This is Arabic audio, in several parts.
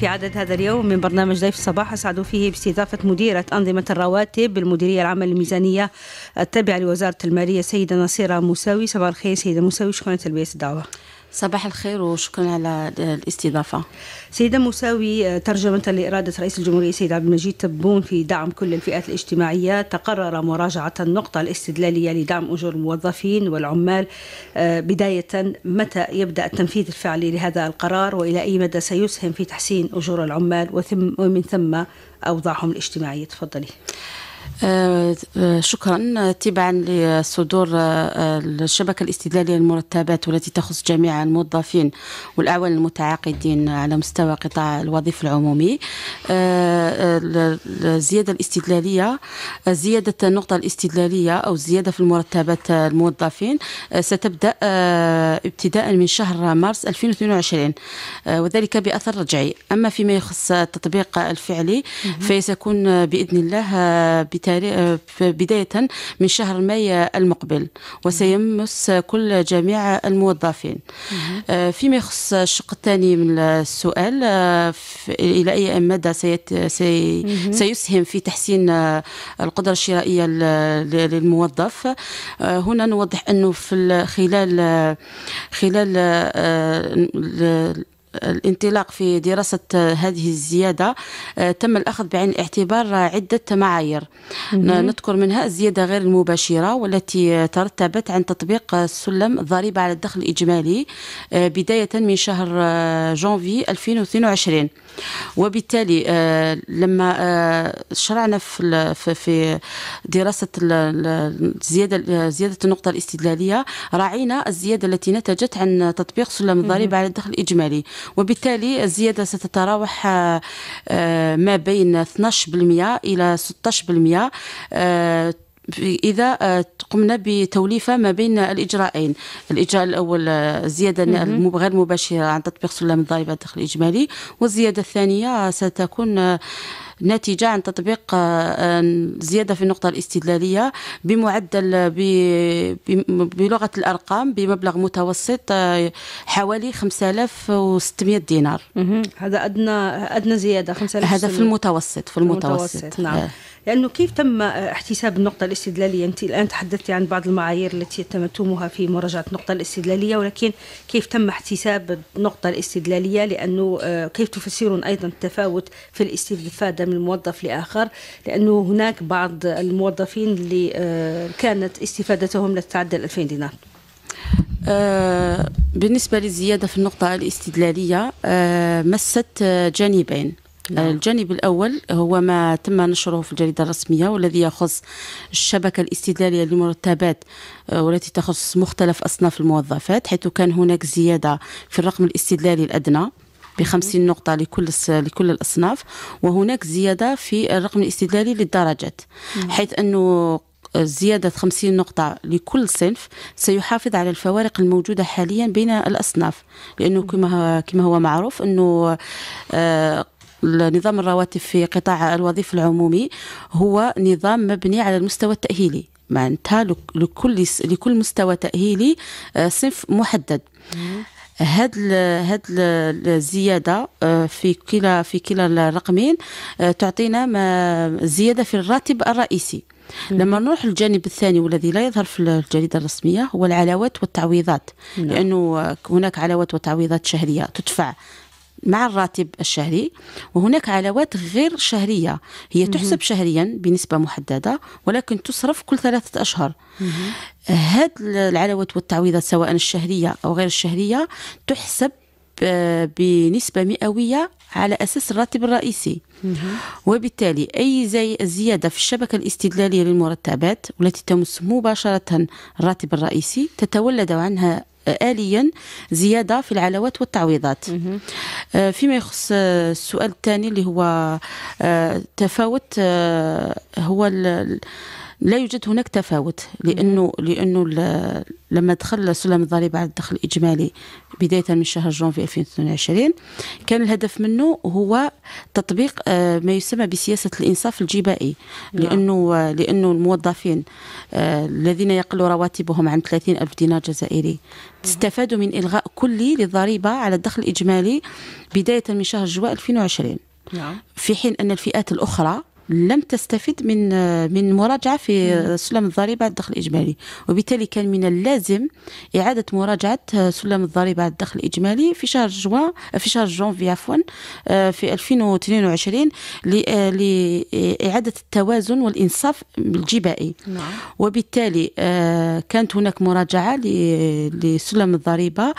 في عدد هذا اليوم من برنامج ضيف الصباح أسعد فيه باستضافة مديرة أنظمة الرواتب بالمديرية العامة للميزانية التابعة لوزارة المالية سيدة نصيرة موساوي صباح الخير سيدة موساوي شكرا لتلبية الدعوة صباح الخير وشكرا على الاستضافه. سيده مساوي ترجمه لاراده رئيس الجمهوريه السيد عبد المجيد تبون في دعم كل الفئات الاجتماعيه تقرر مراجعه النقطه الاستدلاليه لدعم اجور الموظفين والعمال آه، بدايه متى يبدا التنفيذ الفعلي لهذا القرار والى اي مدى سيسهم في تحسين اجور العمال ومن ثم اوضاعهم الاجتماعيه تفضلي. آه، آه، شكرا تبعا لصدور آه، الشبكة الاستدلالية للمرتبات والتي تخص جميع الموظفين والأعوان المتعاقدين على مستوى قطاع الوظيفة العمومي الزيادة الاستدلالية زيادة النقطة الاستدلالية أو الزيادة في المرتبات الموظفين ستبدأ ابتداء من شهر مارس 2022 وذلك بأثر رجعي أما فيما يخص التطبيق الفعلي فسيكون بإذن الله بتاع آه، بداية من شهر ماي المقبل وسيمس كل جميع الموظفين آه، فيما يخص الشق الثاني من السؤال آه، إلى أي مدى سيت سي سيسهم في تحسين القدرة الشرائية للموظف هنا نوضح أنه في خلال خلال الانطلاق في دراسة هذه الزيادة آه، تم الأخذ بعين الاعتبار عدة معايير نذكر منها الزيادة غير المباشرة والتي ترتبت عن تطبيق سلم الضريبة على الدخل الإجمالي آه، بداية من شهر آه، جانفي 2022 وبالتالي لما شرعنا في دراسة زيادة زيادة النقطة الاستدلالية راعينا الزيادة التي نتجت عن تطبيق سلم الضريبة على الدخل الإجمالي وبالتالي الزيادة ستتراوح آه، آه، ما بين 12% إلى 16% اذا آه، قمنا بتوليفه ما بين الاجراءين الاجراء الاول الزياده آه، غير مباشره عن تطبيق سلم الضريبه الدخل الاجمالي والزياده الثانيه آه، ستكون نتيجة عن تطبيق زيادة في النقطة الاستدلالية بمعدل بلغة الأرقام بمبلغ متوسط حوالي 5600 دينار هذا أدنى أدنى زيادة 5600 هذا في المتوسط في المتوسط, المتوسط. نعم لأنه كيف تم احتساب النقطة الاستدلالية أنت الآن تحدثت عن بعض المعايير التي تمتموها في مراجعة النقطة الاستدلالية ولكن كيف تم احتساب النقطة الاستدلالية لأنه آه، كيف تفسرون أيضا التفاوت في الاستفادة من موظف لآخر لأنه هناك بعض الموظفين اللي آه، كانت استفادتهم لا تتعدى 2000 دينار آه، بالنسبة للزيادة في النقطة الاستدلالية مست جانبين نعم. الجانب الأول هو ما تم نشره في الجريدة الرسمية والذي يخص الشبكة الاستدلالية للمرتبات آه، والتي تخص مختلف أصناف الموظفات حيث كان هناك زيادة في الرقم الاستدلالي الأدنى بخمسين نقطة لكل لكل الأصناف وهناك زيادة في الرقم الاستدلالي للدرجات حيث أنه زيادة 50 نقطة لكل صنف سيحافظ على الفوارق الموجودة حاليا بين الأصناف لأنه كما كما هو معروف أنه آه، نظام الرواتب في قطاع الوظيفه العمومي هو نظام مبني على المستوى التاهيلي معناتها لكل لكل مستوى تاهيلي آه، صنف محدد هاد هاد الزياده آه، في كلا في كلا الرقمين آه، تعطينا ما زياده في الراتب الرئيسي لما نروح للجانب الثاني والذي لا يظهر في الجريده الرسميه هو العلاوات والتعويضات نعم. لانه هناك علاوات وتعويضات شهريه تدفع مع الراتب الشهري وهناك علاوات غير شهرية هي تحسب شهريا بنسبة محددة ولكن تصرف كل ثلاثة أشهر هذه العلاوات والتعويضات سواء الشهرية أو غير الشهرية تحسب بنسبة مئوية على أساس الراتب الرئيسي وبالتالي أي زي زيادة في الشبكة الاستدلالية للمرتبات والتي تمس مباشرة الراتب الرئيسي تتولد عنها آليا زيادة في العلاوات والتعويضات آه، فيما يخص آه، السؤال الثاني اللي هو آه، تفاوت هو لا يوجد هناك تفاوت لانه لانه لما دخل سلم الضريبه على الدخل الاجمالي بدايه من شهر جونفي 2022 كان الهدف منه هو تطبيق آه، ما يسمى بسياسه الانصاف الجبائي نعم. لانه لانه الموظفين آه، الذين يقل رواتبهم عن 30 ألف دينار جزائري استفادوا من الغاء كلي للضريبه على الدخل الاجمالي بدايه من شهر جوان 2020 نعم. في حين ان الفئات الاخرى لم تستفد من من مراجعه في سلم الضريبه على الدخل الاجمالي وبالتالي كان من اللازم اعاده مراجعه آه، سلم الضريبه على الدخل الاجمالي في شهر جوان آه، في شهر جونفي عفوا آه، في 2022 لاعاده التوازن والانصاف الجبائي نعم. وبالتالي كانت هناك مراجعه لسلم الضريبه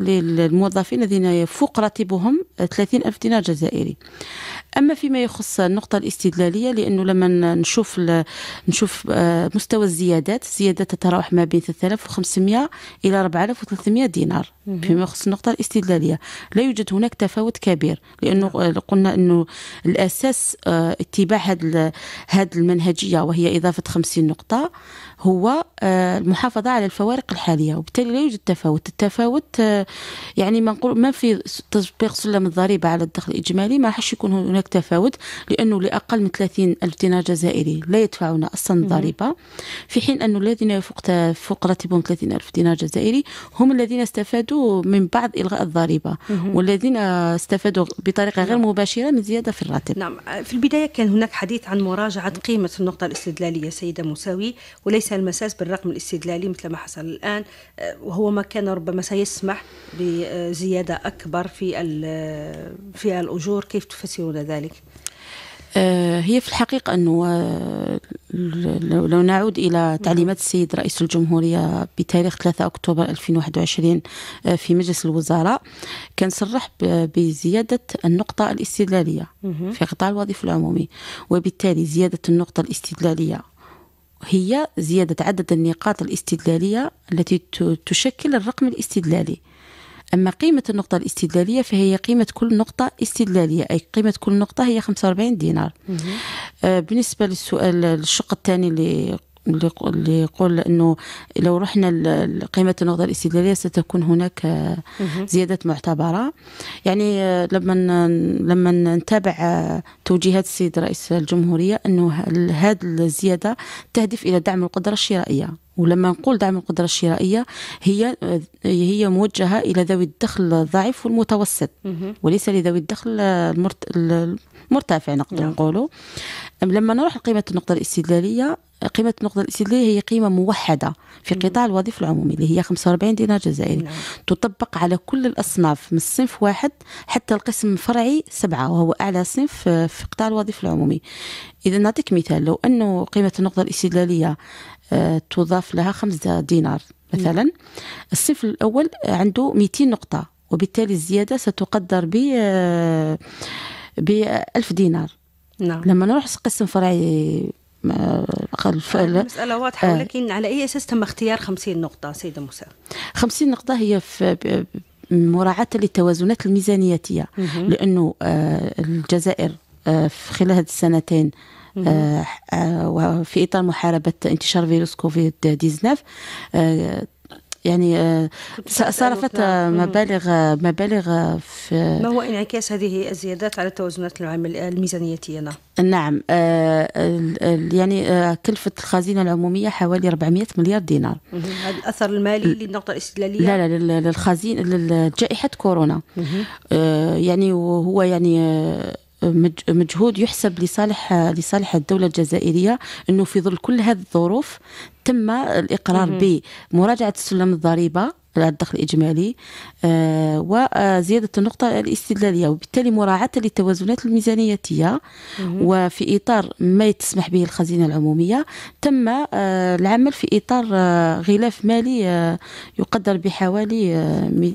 للموظفين الذين فوق راتبهم 30 ألف دينار جزائري أما فيما يخص النقطة الاستدلاليه لانه لما نشوف نشوف آه، مستوى الزيادات الزيادات تتراوح ما بين 3500 الى 4300 دينار فيما يخص النقطه الاستدلاليه لا يوجد هناك تفاوت كبير لانه نعم. قلنا انه الاساس آه، اتباع هذه المنهجيه وهي اضافه 50 نقطه هو آه، المحافظة على الفوارق الحالية وبالتالي لا يوجد تفاوت التفاوت آه، يعني ما نقول ما في تطبيق سلم الضريبة على الدخل الإجمالي ما راحش يكون هناك تفاوت لأنه لأقل من 30 ألف دينار جزائري لا يدفعون أصلا الضريبة في حين أن الذين يفوق فوق راتبهم 30 ألف دينار جزائري هم الذين استفادوا من بعض إلغاء الضريبة والذين استفادوا بطريقة غير نعم. مباشرة من زيادة في الراتب نعم في البداية كان هناك حديث عن مراجعة قيمة النقطة الاستدلالية سيدة مساوي وليس ليس المساس بالرقم الاستدلالي مثل ما حصل الآن آه، وهو ما كان ربما سيسمح بزيادة أكبر في آه، في الأجور كيف تفسرون ذلك؟ آه، هي في الحقيقة أنه لو نعود إلى تعليمات السيد رئيس الجمهورية بتاريخ 3 أكتوبر 2021 في مجلس الوزراء كان صرح بزيادة النقطة الاستدلالية في قطاع الوظيفة العمومي وبالتالي زيادة النقطة الاستدلالية هي زيادة عدد النقاط الاستدلالية التي تشكل الرقم الاستدلالي أما قيمة النقطة الاستدلالية فهي قيمة كل نقطة استدلالية أي قيمة كل نقطة هي 45 دينار آه، بالنسبة للسؤال الشق الثاني اللي اللي يقول انه لو رحنا لقيمه النقطه الاستدلالية ستكون هناك زياده معتبره يعني آه، لما لما نتابع آه، توجيهات السيد رئيس الجمهوريه انه هذه الزياده تهدف الى دعم القدره الشرائيه ولما نقول دعم القدرة الشرائية هي آه، هي موجهة إلى ذوي الدخل الضعيف والمتوسط وليس لذوي الدخل المرتفع نقدر نعم. نقوله لما نروح لقيمة النقطة الاستدلالية قيمة النقطة الاستدلالية هي قيمة موحدة في قطاع الوظيفة العمومي اللي هي 45 دينار جزائري نعم. تطبق على كل الأصناف من الصنف واحد حتى القسم الفرعي سبعة وهو أعلى صنف آه، في قطاع الوظيفة العمومي إذا نعطيك مثال لو أنه قيمة النقطة الاستدلالية آه، تضاف لها 5 دينار مثلا نعم. الصنف الأول عنده 200 نقطة وبالتالي الزيادة ستقدر ب آه، ب 1000 دينار نعم لما نروح قسم فرعي المسألة واضحة آه. ولكن على أي أساس تم اختيار 50 نقطة سيدة موسى 50 نقطة هي في مراعاة للتوازنات الميزانيتية لأنه آه، الجزائر آه، في خلال هذه السنتين وفي إطار محاربة انتشار فيروس كوفيد 19 يعني آه، صرفت آه، مبالغ آه، مبالغ في ما هو انعكاس هذه الزيادات على التوازنات الميزانية هنا؟ نعم يعني كلفة الخزينة العمومية حوالي 400 مليار دينار هذا الأثر المالي للنقطة الاستدلالية لا لا للخزينة لجائحة كورونا يعني وهو يعني مجهود يحسب لصالح لصالح الدوله الجزائريه انه في ظل كل هذه الظروف تم الاقرار بمراجعه سلم الضريبه الدخل الإجمالي آه، وزيادة النقطة الاستدلالية وبالتالي مراعاة للتوازنات الميزانيتية وفي إطار ما تسمح به الخزينة العمومية تم آه، العمل في إطار آه، غلاف مالي يقدر بحوالي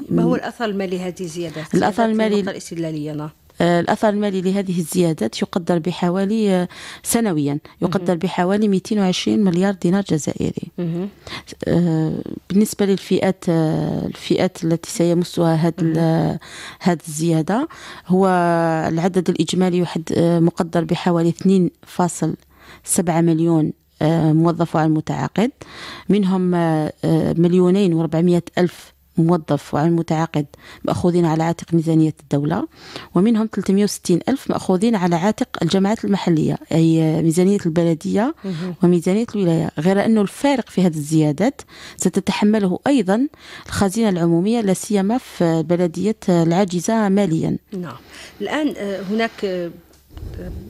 ما هو الأثر المالي هذه الزيادة؟ الأثر المالي الاستدلالية نعم. آه، الأثر المالي لهذه الزيادات يقدر بحوالي آه، سنويا يقدر بحوالي 220 مليار دينار جزائري آه، بالنسبة للفئات الفئات التي سيمسها هذا هذه الزيادة هو العدد الإجمالي مقدر بحوالي 2.7 مليون موظف وعمل متعاقد منهم مليونين واربعمائة ألف موظف وعمل متعاقد مأخوذين على عاتق ميزانية الدولة ومنهم 360 ألف مأخوذين على عاتق الجماعات المحلية أي ميزانية البلدية وميزانية الولاية غير أنه الفارق في هذه الزيادات ستتحمله أيضا الخزينة العمومية لا سيما في بلدية العاجزة ماليا نعم الآن آه، هناك آه،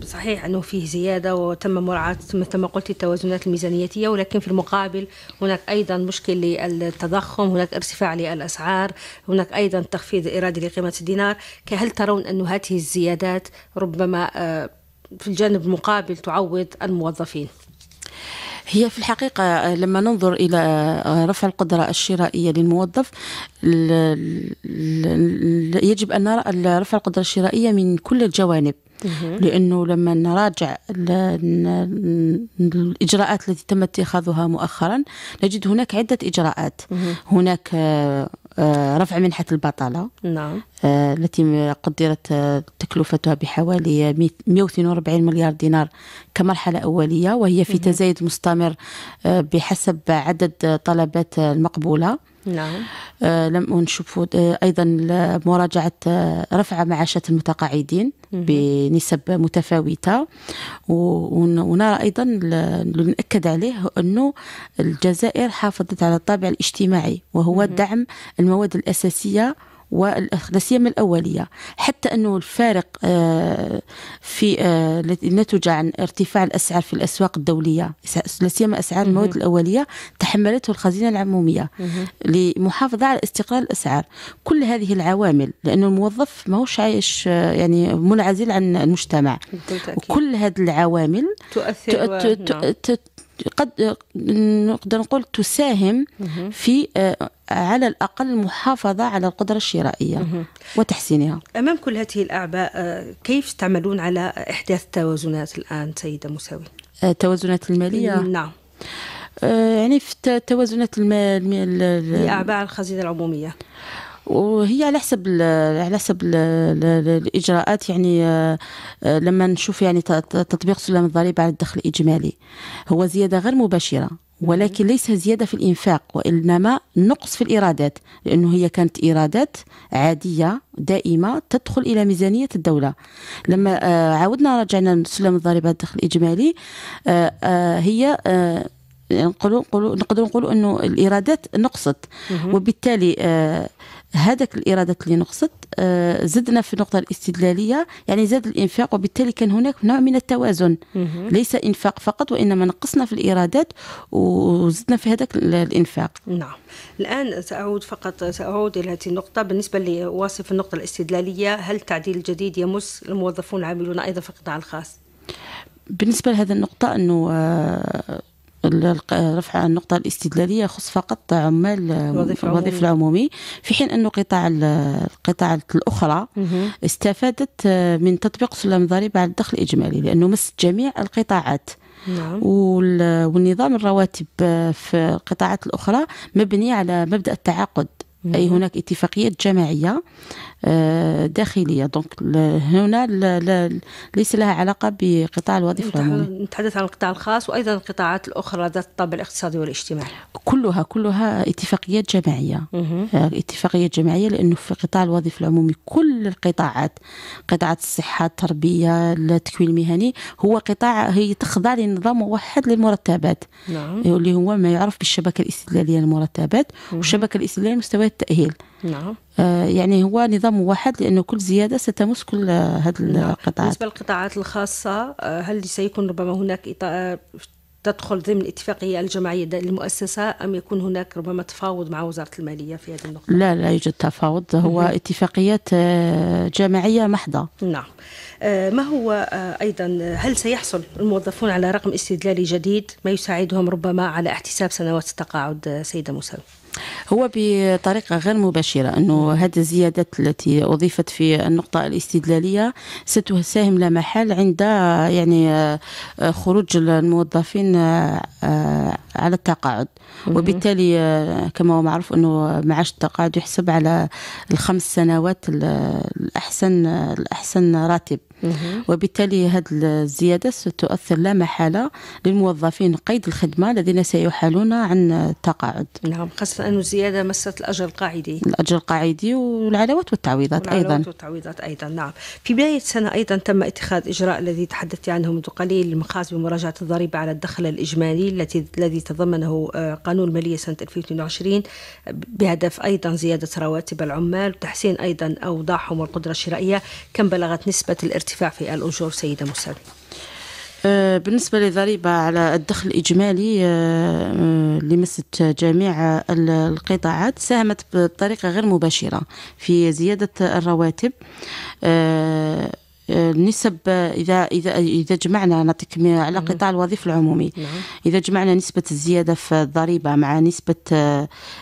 صحيح انه فيه زياده وتم مراعاه مثل ما قلت التوازنات الميزانيتيه ولكن في المقابل هناك ايضا مشكل للتضخم، هناك ارتفاع للاسعار، هناك ايضا تخفيض ارادي لقيمه الدينار، هل ترون ان هذه الزيادات ربما آه، في الجانب المقابل تعوض الموظفين؟ هي في الحقيقة آه، لما ننظر إلى آه، رفع القدرة الشرائية للموظف يجب أن نرى رفع القدرة الشرائية من كل الجوانب لأنه لما نراجع الإجراءات التي تم اتخاذها مؤخرا نجد هناك عدة إجراءات هناك آه، آه، رفع منحة البطالة نعم آه، التي قدرت تكلفتها بحوالي 142 مليار دينار كمرحلة أولية وهي في تزايد مستمر بحسب عدد طلبات المقبولة نعم آه، لم نشوف آه، ايضا مراجعه آه، رفع معاشات المتقاعدين بنسب متفاوته ونرى ايضا نؤكد عليه انه الجزائر حافظت على الطابع الاجتماعي وهو دعم المواد الاساسيه ولا سيما الاوليه حتى انه الفارق آه، في آه، نتج عن ارتفاع الاسعار في الاسواق الدوليه لا سيما اسعار المواد الاوليه تحملته الخزينه العموميه لمحافظه على استقرار الاسعار كل هذه العوامل لانه الموظف ماهوش عايش آه، يعني منعزل عن المجتمع وكل هذه العوامل تؤثر قد نقدر نقول تساهم في آه، على الأقل المحافظة على القدرة الشرائية وتحسينها أمام كل هذه الأعباء آه، كيف تعملون على إحداث التوازنات الآن سيدة مساوي؟ التوازنات آه، المالية؟ نعم يعني في التوازنات المال الأعباء الخزينة العمومية وهي على حسب على حسب الاجراءات يعني آه، لما نشوف يعني تطبيق سلم الضريبه على الدخل الاجمالي هو زياده غير مباشره ولكن ليس زياده في الانفاق وانما نقص في الايرادات لانه هي كانت ايرادات عاديه دائمه تدخل الى ميزانيه الدوله لما آه، عاودنا رجعنا سلم الضريبه على الدخل الاجمالي آه، هي نقدر نقول انه الايرادات نقصت وبالتالي هذاك الايرادات اللي نقصت آه، زدنا في النقطه الاستدلاليه يعني زاد الانفاق وبالتالي كان هناك نوع من التوازن ليس انفاق فقط وانما نقصنا في الايرادات وزدنا في هذاك الانفاق نعم الان ساعود فقط ساعود الى هذه النقطه بالنسبه لواصف النقطه الاستدلاليه هل التعديل الجديد يمس الموظفون العاملون ايضا في القطاع الخاص بالنسبة لهذه النقطة أنه آه، رفع النقطة الاستدلالية يخص فقط عمال آه، الوظيفة العمومي في حين أن قطاع القطاعات الأخرى استفادت آه، من تطبيق سلم ضريبة على الدخل الإجمالي لأنه مس جميع القطاعات نعم. والنظام الرواتب آه، في القطاعات الأخرى مبني على مبدأ التعاقد اي هناك اتفاقيات جماعيه آه، داخليه دونك هنا ليس لها علاقه بقطاع الوظيفه العمومي نتحدث عن القطاع الخاص وايضا القطاعات الاخرى ذات الطابع الاقتصادي والاجتماعي كلها كلها اتفاقيات جماعيه آه، اتفاقيات جماعيه لانه في قطاع الوظيفه العمومي كل القطاعات قطاعات الصحه التربيه التكوين المهني هو قطاع هي تخضع لنظام موحد للمرتبات نعم. آه، اللي هو ما يعرف بالشبكه الاستدلاليه للمرتبات والشبكه الاستدلاليه مستويات التأهيل نعم آه يعني هو نظام واحد لأنه كل زيادة ستمس كل هذه آه، نعم. القطاعات بالنسبة للقطاعات الخاصة آه، هل سيكون ربما هناك آه، تدخل ضمن الاتفاقية الجماعية للمؤسسة أم يكون هناك ربما تفاوض مع وزارة المالية في هذه النقطة؟ لا لا يوجد تفاوض هو اتفاقيات جماعية محضة نعم ما هو أيضا هل سيحصل الموظفون على رقم استدلالي جديد ما يساعدهم ربما على احتساب سنوات التقاعد سيدة مسلم؟ هو بطريقة غير مباشرة أنه هذه الزيادات التي أضيفت في النقطة الاستدلالية ستساهم لا محال عند يعني آه، خروج الموظفين آه، آه، على التقاعد وبالتالي كما هو معروف أنه معاش التقاعد يحسب على الخمس سنوات الأحسن الأحسن راتب وبالتالي هذه الزيادة ستؤثر لا محالة للموظفين قيد الخدمة الذين سيحالون عن التقاعد نعم خاصة أن الزيادة مست الأجر القاعدي الأجر القاعدي والعلاوات والتعويضات أيضا والتعويضات أيضا نعم في بداية السنة أيضا تم اتخاذ إجراء الذي تحدثت عنه منذ قليل المخاز بمراجعة الضريبة على الدخل الإجمالي التي الذي تضمنه آه، قانون المالية سنة 2022 بهدف أيضا زيادة رواتب العمال وتحسين أيضا أوضاعهم والقدرة الشرائية كم بلغت نسبة الارتفاع ارتفاع في الأجور سيدة مسعد آه، بالنسبة للضريبة على الدخل الإجمالي آه، آه، لمست جميع القطاعات ساهمت بطريقة غير مباشرة في زيادة الرواتب نسب اذا اذا اذا جمعنا نعطيك على قطاع الوظيفه العمومي نعم. اذا جمعنا نسبه الزياده في الضريبه مع نسبه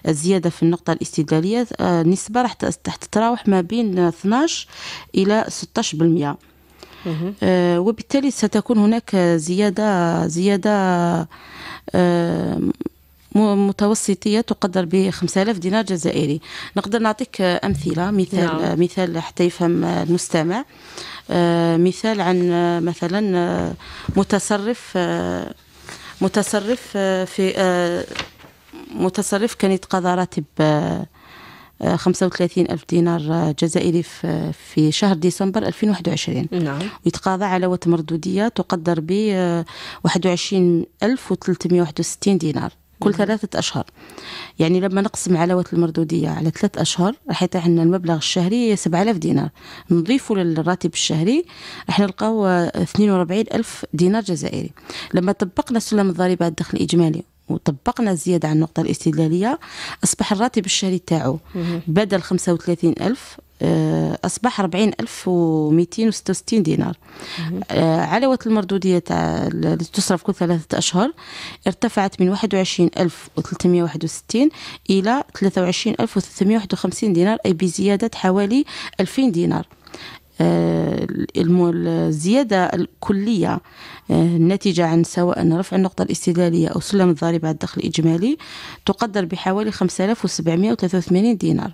الزياده في النقطه الاستدلاليه النسبه راح تتراوح ما بين 12 الى 16% آه، وبالتالي ستكون هناك زيادة زيادة آه، متوسطية تقدر ب 5000 دينار جزائري نقدر نعطيك أمثلة مثال نعم. مثال حتى يفهم المستمع آه، مثال عن مثلا متصرف متصرف في متصرف كان يتقاضى راتب 35 ألف دينار جزائري في شهر ديسمبر 2021 نعم ويتقاضى على مردودية تقدر ب 21361 دينار كل نعم. ثلاثة أشهر يعني لما نقسم علاوة المردودية على ثلاثة أشهر راح يطيح لنا المبلغ الشهري 7000 دينار نضيفه للراتب الشهري راح نلقاو 42000 دينار جزائري لما طبقنا سلم الضريبة الدخل الإجمالي وطبقنا الزيادة على النقطة الاستدلالية أصبح الراتب الشهري تاعو بدل 35 ألف آه، أصبح 40266 دينار آه، علاوة المردودية تاع اللي تصرف كل ثلاثة أشهر ارتفعت من 21361 إلى 23351 دينار أي بزيادة حوالي 2000 دينار آه، الزيادة الكلية آه، الناتجة عن سواء رفع النقطة الاستدلالية أو سلم الضريبة على الدخل الإجمالي تقدر بحوالي 5783 دينار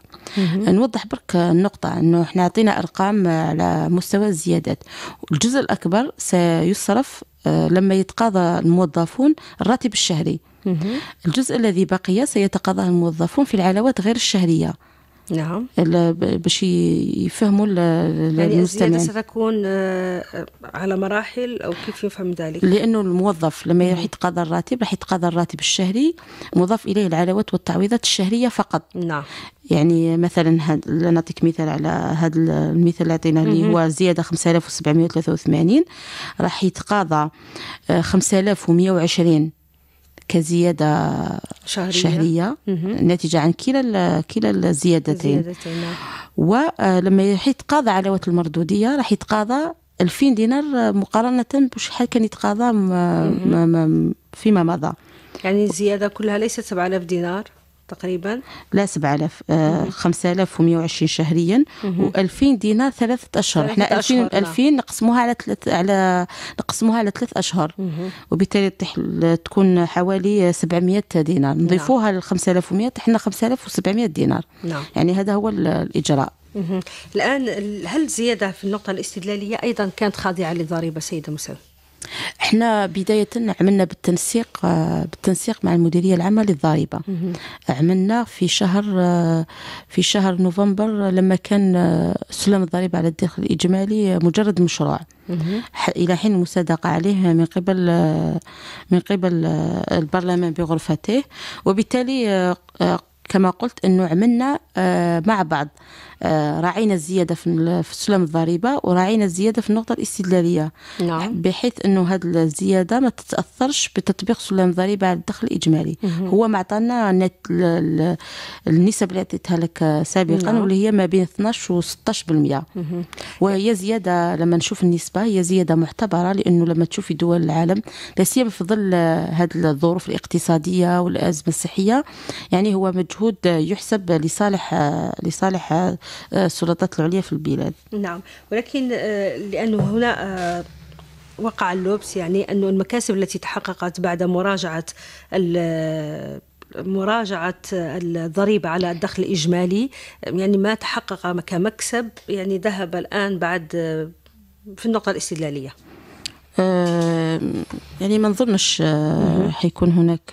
نوضح برك النقطة أنه احنا عطينا أرقام على مستوى الزيادات الجزء الأكبر سيصرف آه، لما يتقاضى الموظفون الراتب الشهري الجزء الذي بقي سيتقاضاه الموظفون في العلاوات غير الشهرية نعم باش يفهموا يعني الزياده ستكون آه، على مراحل او كيف يفهم ذلك؟ لانه الموظف لما نعم. راح يتقاضى الراتب راح يتقاضى الراتب الشهري مضاف اليه العلاوات والتعويضات الشهريه فقط نعم يعني مثلا هاد نعطيك مثال على هذا المثال اللي عطيناه اللي هو زياده 5783 راح يتقاضى 5120 آه، كزيادة شهرية, شهرية ناتجة عن كلا كلا الزيادتين زيادتين. نعم. ولما آه، راح يتقاضى علاوات المردودية راح يتقاضى 2000 دينار آه، مقارنة بشحال كان يتقاضى فيما مضى يعني الزيادة كلها ليست 7000 دينار تقريبا لا 7000 5120 آه، شهريا و2000 دينار ثلاثة أشهر احنا 2000 2000 نعم. نقسموها على ثلاث على نقسموها على ثلاث أشهر وبالتالي تكون حوالي 700 دينار نعم. نضيفوها لل 5100 احنا 5700 دينار نعم. يعني هذا هو الإجراء الآن هل الزيادة في النقطة الاستدلالية أيضا كانت خاضعة للضريبه سيدة مسلم؟ احنا بدايه عملنا بالتنسيق آه، بالتنسيق مع المديريه العامه للضريبه عملنا في شهر آه، في شهر نوفمبر آه، لما كان سلم الضريبه على الدخل الاجمالي مجرد مشروع الى حين المصادقه عليه من قبل من قبل البرلمان بغرفته وبالتالي كما قلت انه عملنا مع بعض آه، راعينا الزياده في سلم الضريبه وراعينا الزياده في النقطه الاستدلاليه نعم. بحيث انه هذه الزياده ما تتاثرش بتطبيق سلم الضريبه على الدخل الاجمالي هو ما عطانا النسب اللي عطيتها لك سابقا نعم. واللي هي ما بين 12 و 16% وهي زياده لما نشوف النسبه هي زياده معتبره لانه لما في دول العالم لا سيما في ظل هذه الظروف الاقتصاديه والازمه الصحيه يعني هو مجهود يحسب لصالح لصالح آه، السلطات العليا في البلاد نعم ولكن آه، لأنه هنا آه، وقع اللبس يعني أن المكاسب التي تحققت بعد مراجعة مراجعة الضريبة على الدخل الإجمالي يعني ما تحقق كمكسب يعني ذهب الآن بعد في النقطة الاستدلالية آه، يعني ما نظنش آه، حيكون هناك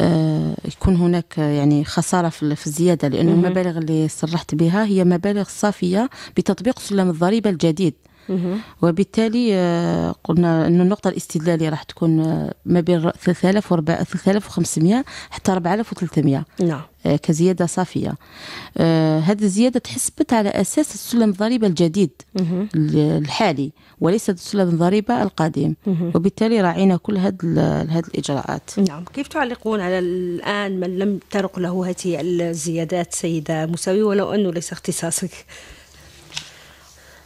آه، يكون هناك يعني خساره في الزياده لانه المبالغ اللي صرحت بها هي مبالغ صافيه بتطبيق سلم الضريبه الجديد وبالتالي آه، قلنا انه النقطه الاستدلاليه راح تكون آه، ما بين 3000 و 3500 حتى 4300 نعم آه، كزياده صافيه هذه الزياده تحسبت على اساس السلم الضريبه الجديد الحالي وليس السلم الضريبه القديم وبالتالي راعينا كل هذه هذه الاجراءات نعم كيف تعلقون على الان من لم ترق له هذه الزيادات سيده مساوي ولو انه ليس اختصاصك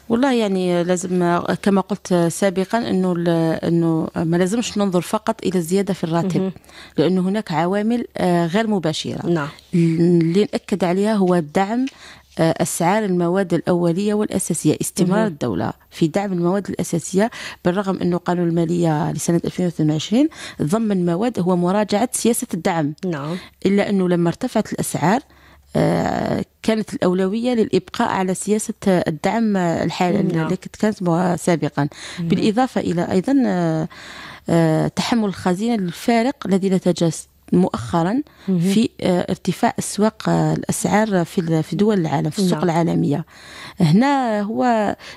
والله يعني لازم كما قلت سابقا انه انه ما لازمش ننظر فقط الى الزياده في الراتب لانه هناك عوامل آه، غير مباشره نعم اللي ناكد عليها هو الدعم آه، اسعار المواد الاوليه والاساسيه استمرار الدوله في دعم المواد الاساسيه بالرغم انه قانون الماليه لسنه 2022 ضمن مواد هو مراجعه سياسه الدعم نعم الا انه لما ارتفعت الاسعار كانت الأولوية للإبقاء على سياسة الدعم الحالي نعم. التي كانت سابقا نعم. بالإضافة إلى أيضا آه، تحمل الخزينة الفارق الذي لا مؤخرا في آه، ارتفاع اسواق آه، الاسعار في في دول العالم في السوق نعم. العالميه هنا هو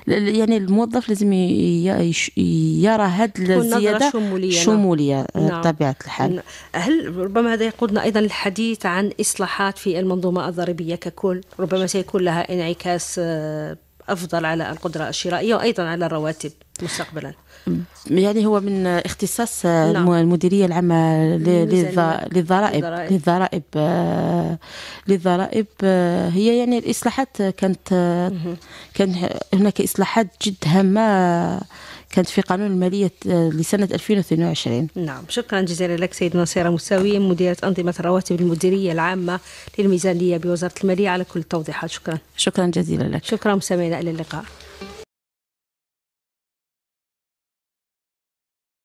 يعني الموظف لازم يرى هذه الزياده شموليه, نعم. شمولية آه، نعم. بطبيعه الحال هل ربما هذا يقودنا ايضا للحديث عن اصلاحات في المنظومه الضريبيه ككل ربما سيكون لها انعكاس افضل على القدره الشرائيه وايضا على الرواتب مستقبلا يعني هو من اختصاص نعم. المديريه العامه للضرائب للضرائب للضرائب هي يعني الاصلاحات كانت كان هناك اصلاحات جد هامه كانت في قانون المالية لسنة 2022 نعم شكرا جزيلا لك سيد نصيرة مساوية مديرة أنظمة الرواتب المديرية العامة للميزانية بوزارة المالية على كل التوضيحات شكرا شكرا جزيلا لك شكرا مستمعينا إلى اللقاء